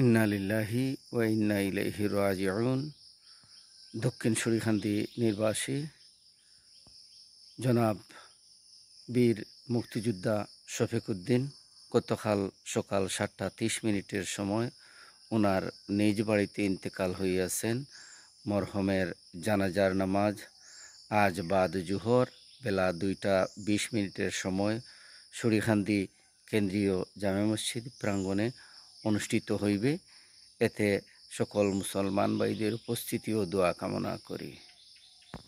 ইন্নালিল্লাহি ও ইন্না ইলাইহি রাজিউন দক্ষিণ সুরিখান্দি নির্বাসী জনাব বীর মুক্তিযোদ্ধা উদ্দিন গতকাল সকাল সাতটা তিরিশ মিনিটের সময় ওনার নিজ বাড়িতে ইন্তেকাল হইয়াছেন মরহমের জানাজার নামাজ আজ বাদ জুহর বেলা দুইটা বিশ মিনিটের সময় সুরিখান্দি কেন্দ্রীয় জামে মসজিদ প্রাঙ্গণে অনুষ্ঠিত হইবে এতে সকল মুসলমান ভাইদের উপস্থিতিও দোয়া কামনা করি